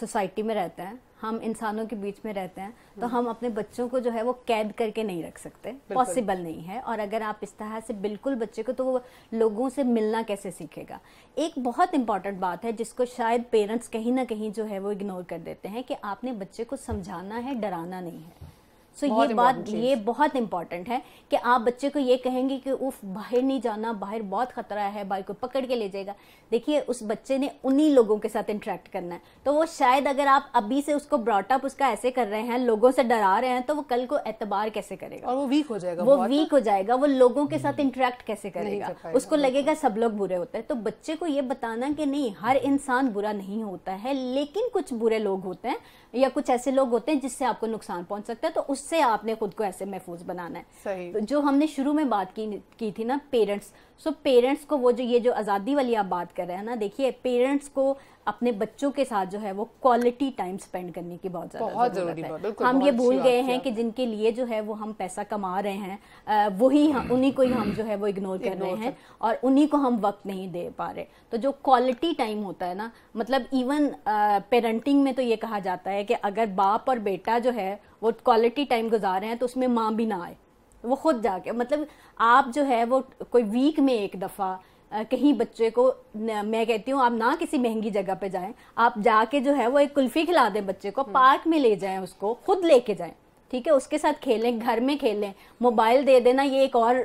सोसाइटी में रहते हैं हम इंसानों के बीच में रहते हैं तो हम अपने बच्चों को जो है वो कैद करके नहीं रख सकते पॉसिबल नहीं है और अगर आप इस तरह से बिल्कुल बच्चे को तो वो लोगों से मिलना कैसे सीखेगा एक बहुत इंपॉर्टेंट बात है जिसको शायद पेरेंट्स कहीं ना कहीं जो है वो इग्नोर कर देते हैं कि आपने बच्चे को समझाना है डराना नहीं है सो ये बात ये बहुत इंपॉर्टेंट है कि आप बच्चे को ये कहेंगे कि उफ बाहर नहीं जाना बाहर बहुत खतरा है बाइक को पकड़ के ले जाएगा देखिए उस बच्चे ने उन्हीं लोगों के साथ इंटरेक्ट करना है तो वो शायद अगर आप अभी से उसको ब्रॉटअप उसका ऐसे कर रहे हैं लोगों से डरा रहे हैं तो वो कल को एतबार कैसे करेगा और वो वीक हो जाएगा वो वीक हो जाएगा वो लोगों के साथ इंटरेक्ट हम्म। कैसे करेगा उसको लगेगा सब लोग बुरे होते हैं तो बच्चे को ये बताना कि नहीं हर इंसान बुरा नहीं होता है लेकिन कुछ बुरे लोग होते हैं या कुछ ऐसे लोग होते हैं जिससे आपको नुकसान पहुंच सकता है तो उससे आपने खुद को ऐसे महफूज बनाना है सही। तो जो हमने शुरू में बात की की थी ना पेरेंट्स सो पेरेंट्स को वो जो ये जो आज़ादी वाली आप बात कर रहे हैं ना देखिए पेरेंट्स को अपने बच्चों के साथ जो है वो क्वालिटी टाइम स्पेंड करने की बहुत ज़्यादा जरूरी है हम ये भूल गए हैं कि जिनके लिए जो है वो हम पैसा कमा रहे हैं वही हम्म। उन्हीं को ही हम जो है वो इग्नोर कर रहे हैं और उन्हीं को हम वक्त नहीं दे पा रहे तो जो क्वालिटी टाइम होता है ना मतलब इवन पेरेंटिंग में तो ये कहा जाता है कि अगर बाप और बेटा जो है वो क्वालिटी टाइम गुजार रहे हैं तो उसमें माँ भी ना आए वो खुद जाके मतलब आप जो है वो कोई वीक में एक दफ़ा कहीं बच्चे को मैं कहती हूँ आप ना किसी महंगी जगह पे जाएं आप जाके जो है वो एक कुल्फी खिला दें बच्चे को हम्म। पार्क में ले जाएं उसको खुद लेके जाएं ठीक है उसके साथ खेलें घर में खेलें मोबाइल दे देना ये एक और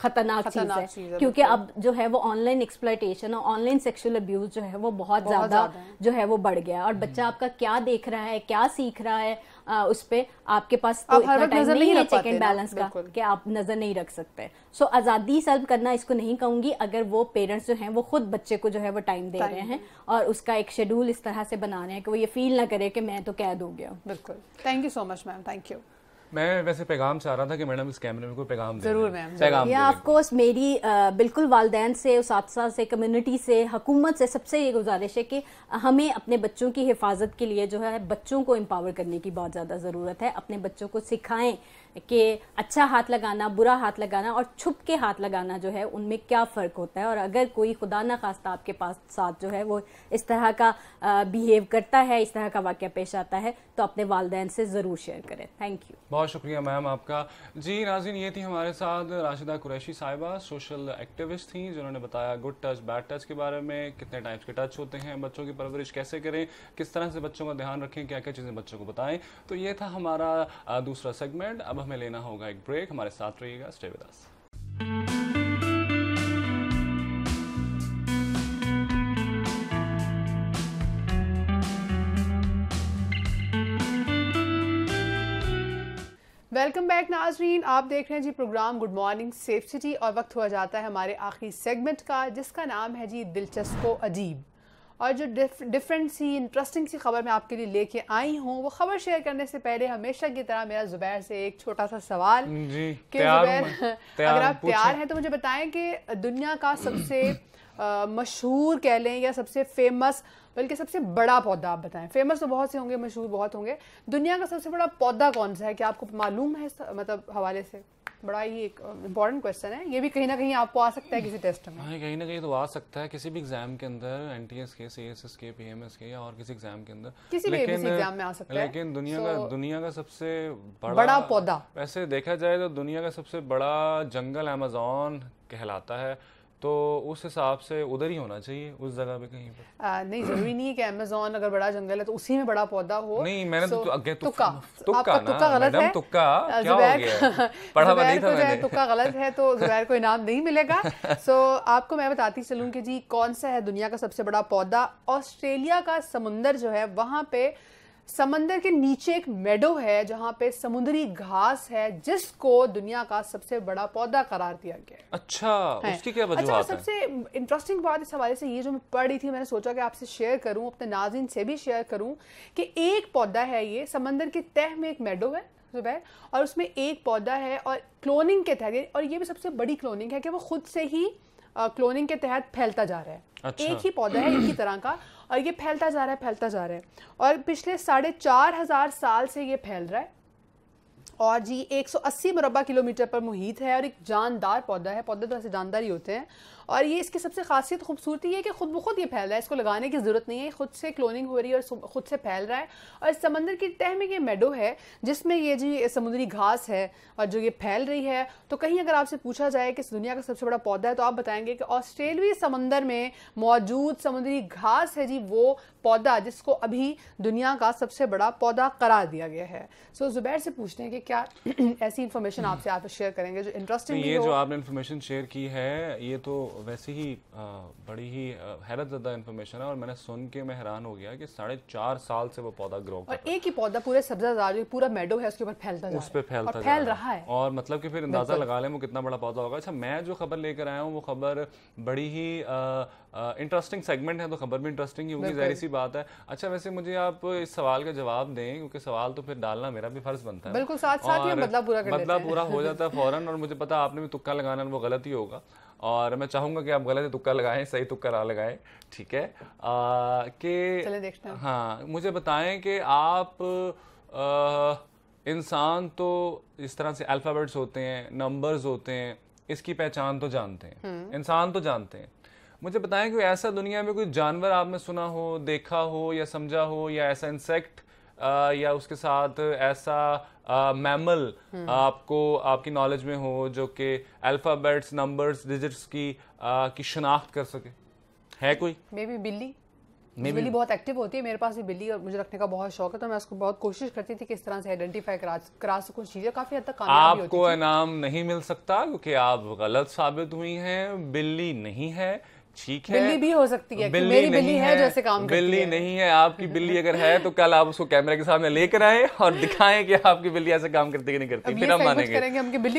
खतरनाक चीज है, है क्योंकि अब जो है वो ऑनलाइन एक्सप्लाइटेशन और ऑनलाइन सेक्सुअल अब्यूज जो है वो बहुत, बहुत ज्यादा जो है वो बढ़ गया और हम्म। बच्चा आपका क्या देख रहा है क्या सीख रहा है उस पर आपके पास तो इतना टाइम नहीं, नहीं है चेक एंड बैलेंस का कि आप नजर नहीं रख सकते सो आजादी सेल्फ करना इसको नहीं कहूंगी अगर वो पेरेंट्स जो हैं वो खुद बच्चे को जो है वो टाइम दे रहे हैं और उसका एक शेड्यूल इस तरह से बना रहे हैं कि वो ये फील ना करे कि मैं तो कैद हो गया बिल्कुल thank you so much ma'am thank you मैं वैसे पैगाम चाह रहा था कि मैडम इस कैमरे में कोई पैगाम जरूर मैम या ऑफ कोर्स मेरी आ, बिल्कुल वालदेन से हादसा से कम्युनिटी से हुकूमत से सबसे ये गुजारिश है कि हमें अपने बच्चों की हिफाजत के लिए जो है बच्चों को एम्पावर करने की बहुत ज़्यादा ज़रूरत है अपने बच्चों को सिखाएं कि अच्छा हाथ लगाना बुरा हाथ लगाना और छुप के हाथ लगाना जो है उनमें क्या फ़र्क होता है और अगर कोई खुदा ना खास्ता आपके पास साथ जो है वो इस तरह का बिहेव करता है इस तरह का वाक्य पेश आता है तो अपने वालदेन से ज़रूर शेयर करें थैंक यू बहुत शुक्रिया मैम आपका जी नाजिन ये थी हमारे साथ राशिदा कुरैशी साहिबा सोशल एक्टिविस्ट थी जिन्होंने बताया गुड टच बैड टच के बारे में कितने टाइप्स के टच होते हैं बच्चों की परवरिश कैसे करें किस तरह से बच्चों का ध्यान रखें क्या क्या चीज़ें बच्चों को बताएं तो ये था हमारा दूसरा सेगमेंट अब हमें लेना होगा एक ब्रेक हमारे साथ रहिएगा stay with us welcome back नाजरीन आप देख रहे हैं जी program good morning safe city और वक्त हुआ जाता है हमारे आखिरी सेगमेंट का जिसका नाम है जी दिलचस्प अजीब और जो डिफरेंट सी इंटरेस्टिंग सी खबर मैं आपके लिए लेके आई हूँ वो खबर शेयर करने से पहले हमेशा की तरह मेरा जुबैर से एक छोटा सा सवाल हम्म, कि जुबैर अगर आप प्यार हैं तो मुझे बताएं कि दुनिया का सबसे मशहूर कह लें या सबसे फेमस बल्कि सबसे बड़ा पौधा आप बताएं फेमस तो बहुत से होंगे मशहूर बहुत होंगे दुनिया का सबसे बड़ा पौधा कौन सा है क्या आपको मालूम है मतलब हवाले से बड़ा ही एक इम्पॉर्टेंट क्वेश्चन है ये भी कहीं ना कहीं आपको आ सकता है किसी टेस्ट में हाँ कहीं ना कहीं तो आ सकता है किसी भी एग्जाम के अंदर एन टी एस के सी एस एस के पी एम एस के या और किसी एग्जाम के अंदर किसी भी एग्जाम में आ सकता है लेकिन दुनिया so, का दुनिया का सबसे बड़ा, बड़ा पौधा वैसे देखा जाए तो दुनिया का सबसे बड़ा जंगल अमेजोन कहलाता है तो उस हिसाब से उधर ही होना चाहिए उस जगह पे कहीं पर आ, नहीं जरूरी नहीं है कि अमेजोन अगर बड़ा जंगल है तो उसी में बड़ा पौधा हो नहीं मैंने तो so, तो तुक्का तुक्का तुक्का गलत है तुक्का क्या हो गया पढ़ा हुआ तो नहीं था मैंने तुक्का गलत है तो जुबैर को इनाम नहीं मिलेगा सो आपको मैं बताती चलूँ कि जी कौन सा है दुनिया का सबसे बड़ा पौधा ऑस्ट्रेलिया का समुंदर जो है वहाँ पे समंदर के नीचे एक मेडो है जहाँ पे समुद्री घास है जिसको दुनिया का सबसे बड़ा पौधा करार दिया गया अच्छा है। उसकी क्या अच्छा, सबसे इंटरेस्टिंग बात इस हवाले से ये जो मैं पढ़ रही थी मैंने सोचा कि आपसे शेयर करूँ अपने नाजिन से भी शेयर करूँ कि एक पौधा है ये समंदर के तह में एक मेडो है सुबह और उसमें एक पौधा है और क्लोनिंग के तहत और ये भी सबसे बड़ी क्लोनिंग है कि वो खुद से ही क्लोनिंग के तहत फैलता जा रहा है अच्छा। एक ही पौधा है एक ही तरह का और ये फैलता जा रहा है फैलता जा रहा है और पिछले साढ़े चार हजार साल से ये फैल रहा है और जी 180 मुरबा किलोमीटर पर मुहित है और एक जानदार पौधा है पौधे तो ऐसे जानदार ही होते हैं और ये इसकी सबसे खासियत खूबसूरती है कि खुद ब खुद ये फैल रहा है इसको लगाने की ज़रूरत नहीं है खुद से क्लोनिंग हो रही है और खुद से फैल रहा है और इस समंदर की तह में ये मेडो है जिसमें ये जी समुद्री घास है और जो ये फैल रही है तो कहीं अगर आपसे पूछा जाए कि इस दुनिया का सबसे बड़ा पौधा है तो आप बताएंगे कि ऑस्ट्रेलवी समंदर में मौजूद समुद्री घास है जी वो पौधा जिसको अभी दुनिया का सबसे बड़ा पौधा करार दिया गया है सो जुबैर से पूछते हैं कि क्या ऐसी इन्फॉर्मेशन आपसे आप शेयर करेंगे जो इंटरेस्टिंग तो ये जो आपने इन्फॉर्मेशन शेयर की है ये तो वैसे ही आ, बड़ी ही हैरत ज़दा इन्फॉर्मेशन है और मैंने सुन के मैं हैरान हो गया कि साढ़े चार साल से वो पौधा ग्रो कर और एक ही पौधा पूरे सब्जा पूरा मेडो है उसके ऊपर फैलता उस पर फैलता फैल रहा है और मतलब कि फिर अंदाज़ा लगा लें वो कितना बड़ा पौधा होगा अच्छा मैं जो खबर लेकर आया हूँ वो खबर बड़ी ही इंटरेस्टिंग सेगमेंट है तो खबर भी इंटरेस्टिंग ही होगी जहरी सी बात है अच्छा वैसे मुझे आप इस सवाल का जवाब दें क्योंकि सवाल तो फिर डालना मेरा भी फर्ज बनता है बिल्कुल साथ साथ ही मतलब पूरा कर बदला पूरा हो जाता है फौरन और मुझे पता आपने भी तुक्का लगाना वो गलत ही होगा और मैं चाहूँगा कि आप गलत तुक्का लगाएं सही तुक्का ना लगाएं ठीक है कि हाँ मुझे बताएं कि आप इंसान तो इस तरह से अल्फ़ाबेट्स होते हैं नंबर्स होते हैं इसकी पहचान तो जानते हैं हम्म। इंसान तो जानते हैं मुझे बताएं कि ऐसा दुनिया में कोई जानवर आपने सुना हो देखा हो या समझा हो या ऐसा इंसेक्ट आ, या उसके साथ ऐसा मैमल हम्म। आपको आपकी नॉलेज में हो जो कि अल्फ़ाबेट्स नंबर्स डिजिट्स की आ, की शनाख्त कर सके है कोई मे बी बिल्ली बिल्ली बहुत एक्टिव होती है मेरे पास भी बिल्ली मुझे रखने का बहुत शौक है तो मैं उसको बहुत कोशिश करती थी कि इस तरह से आइडेंटिफाई करा करा सकूँ चीज़ें काफ़ी हद तक आपको इनाम नहीं मिल सकता क्योंकि आप गलत साबित हुई हैं बिल्ली नहीं है ठीक है बिल्ली भी हो सकती है बिल्ली मेरी बिल्ली है, है जैसे काम बिल्ली है। नहीं है आपकी बिल्ली अगर है तो कल आप उसको कैमरे के सामने लेकर आए और दिखाएं कि आपकी बिल्ली ऐसे काम करती कि नहीं करती फिर हम मानेंगे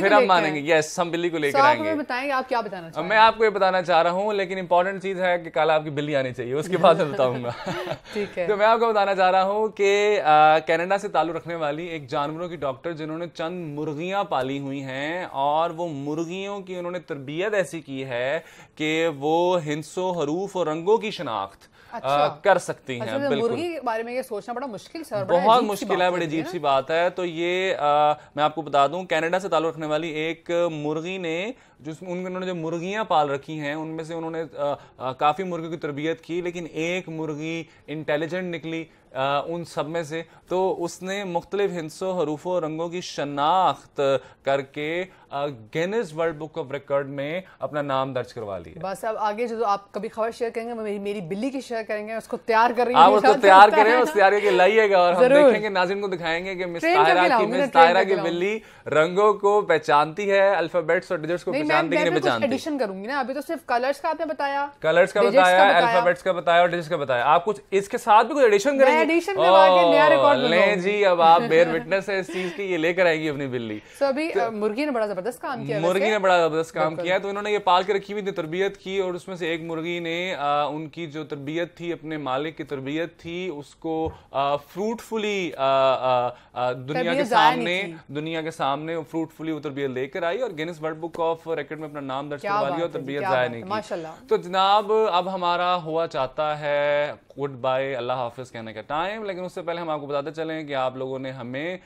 फिर हम मानेंगे यस हम बिल्ली को लेकर आएंगे बताएंगे आप क्या बताना मैं आपको ये बताना चाह रहा हूँ लेकिन इंपॉर्टेंट चीज है कि कल आपकी बिल्ली आनी चाहिए उसके बाद मैं बताऊंगा ठीक है तो मैं आपको बताना चाह रहा हूँ कि कैनेडा से ताल्लुक रखने वाली एक जानवरों की डॉक्टर जिन्होंने चंद मुर्गियां पाली हुई हैं और वो मुर्गियों की उन्होंने तरबियत ऐसी की है कि वो हिंसों हरूफ और रंगों की शनाख्त अच्छा। कर सकती अच्छा, हैं तो बिल्कुल के बारे में ये सोचना बड़ा मुश्किल सर बहुत मुश्किल है बड़ी अजीब सी बात है तो ये आ, मैं आपको बता दूं कनाडा से ताल्लुक रखने वाली एक मुर्गी ने जो उन्होंने जो मुर्गियाँ पाल रखी हैं उनमें से उन्होंने काफ़ी मुर्गियों की तरबियत की लेकिन एक मुर्गी इंटेलिजेंट निकली आ, उन सब में से तो उसने मुख्तलिफ हिंसों हरूफों रंगों की शनाख्त करके Guinness world book of record में अपना नाम दर्ज करवा लिया बस अब आगे जो आप कभी खबर शेयर करेंगे मेरी, मेरी बिल्ली की शेयर करेंगे उसको तैयार कर रही आप उसको तैयार करें उस तैयार करके लाइएगा और हम देखेंगे नाजिन को दिखाएंगे कि मिस तायरा की मिस तायरा की बिल्ली रंगों को पहचानती है अल्फाबेट्स और डिजिट्स को एडिशन करूंगी ना अभी तो सिर्फ कलर्स का आपने बताया कलर्स का बताया अल्फाबेट्स का बताया और का बताया आप कुछ इसके साथ भी कुछ एडिशन करेंगे एडिशन नया रिकॉर्ड ले जी अब आप बेयर विटनेस है इस चीज की ये लेकर आएगी अपनी बिल्ली सो अभी तो मुर्गी ने बड़ा जबरदस्त काम किया मुर्गी ने बड़ा जबरदस्त काम किया तो इन्होंने ये पाल के रखी हुई थी तरबियत की और उसमें से एक मुर्गी ने उनकी जो तरबियत थी अपने मालिक की तरबियत थी उसको फ्रूटफुली दुनिया के सामने दुनिया के सामने फ्रूटफुली वो तरबियत लेकर आई और Guinness world book of record में अपना नाम दर्ज करवा लिया और तबीयत ज़ाया नहीं की तो जनाब अब हमारा हुआ चाहता है गुड बाय अल्लाह हाफिज़ कहने का टाइम लेकिन उससे पहले हम आपको बताते चलें कि आप लोगों ने हमें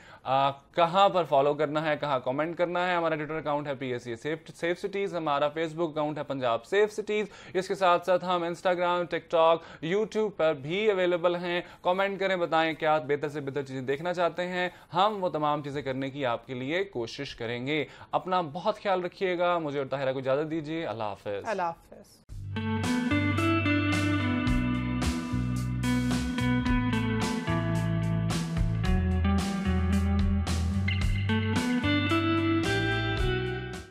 कहाँ पर फॉलो करना है कहाँ कमेंट करना है हमारा ट्विटर अकाउंट है पी एस सेफ सिटीज़ हमारा फेसबुक अकाउंट है पंजाब सेफ सिटीज़ इसके साथ साथ हम इंस्टाग्राम टिकटॉक यूट्यूब पर भी अवेलेबल हैं कमेंट करें बताएं क्या आप बेहतर से बेहतर चीज़ें देखना चाहते हैं हम वो तमाम चीज़ें करने की आपके लिए कोशिश करेंगे अपना बहुत ख्याल रखिएगा मुझे और ताहिरा को इजाज़त दीजिए अल्लाह हाफिज़ अल्लाह हाफिज़